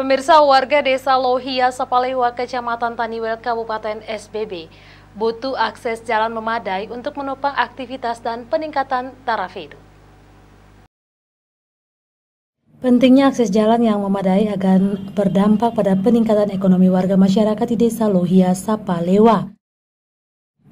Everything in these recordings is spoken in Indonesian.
Pemirsa warga desa Lohia Sapalewa, Kecamatan Taniwel, Kabupaten SBB, butuh akses jalan memadai untuk menopang aktivitas dan peningkatan taraf hidup. Pentingnya akses jalan yang memadai akan berdampak pada peningkatan ekonomi warga masyarakat di desa Lohia Sapalewa.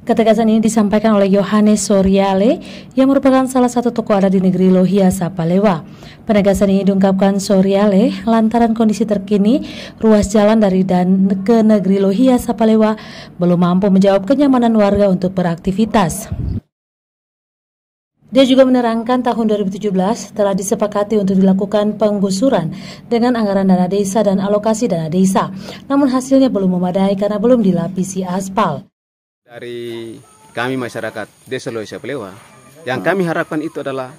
Ketegasan ini disampaikan oleh Yohanes Soriale yang merupakan salah satu tokoh adat di negeri Lohia Sapalewa. Penegasan ini diungkapkan Soriale lantaran kondisi terkini ruas jalan dari dan ke negeri Lohia Sapalewa belum mampu menjawab kenyamanan warga untuk beraktivitas. Dia juga menerangkan tahun 2017 telah disepakati untuk dilakukan penggusuran dengan anggaran dana desa dan alokasi dana desa. Namun hasilnya belum memadai karena belum dilapisi aspal. Dari kami masyarakat Desa Loisa Pelewa, yang kami harapkan itu adalah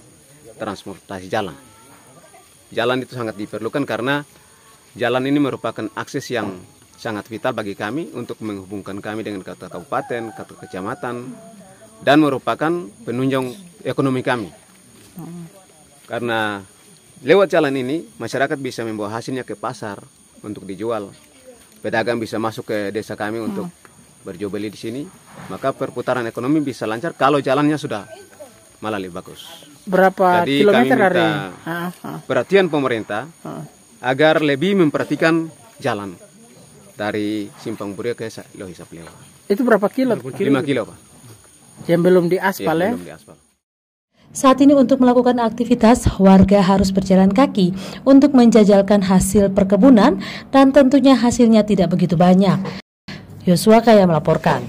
transportasi jalan. Jalan itu sangat diperlukan karena jalan ini merupakan akses yang sangat vital bagi kami untuk menghubungkan kami dengan kota kabupaten, kota kecamatan, dan merupakan penunjang ekonomi kami. Karena lewat jalan ini, masyarakat bisa membawa hasilnya ke pasar untuk dijual. Pedagang bisa masuk ke desa kami untuk beli di sini, maka perputaran ekonomi bisa lancar kalau jalannya sudah malah lebih bagus. Berapa Jadi kilometer kami minta dari ah, ah. perhatian pemerintah ha. Ah. agar lebih memperhatikan jalan dari Simpang Buria ke Lohisap Lewa. Itu berapa kilo? 5 kilo, Pak. Yang belum diaspal ya? ya? Belum diaspal. Saat ini untuk melakukan aktivitas, warga harus berjalan kaki untuk menjajalkan hasil perkebunan dan tentunya hasilnya tidak begitu banyak. Yosua kaya melaporkan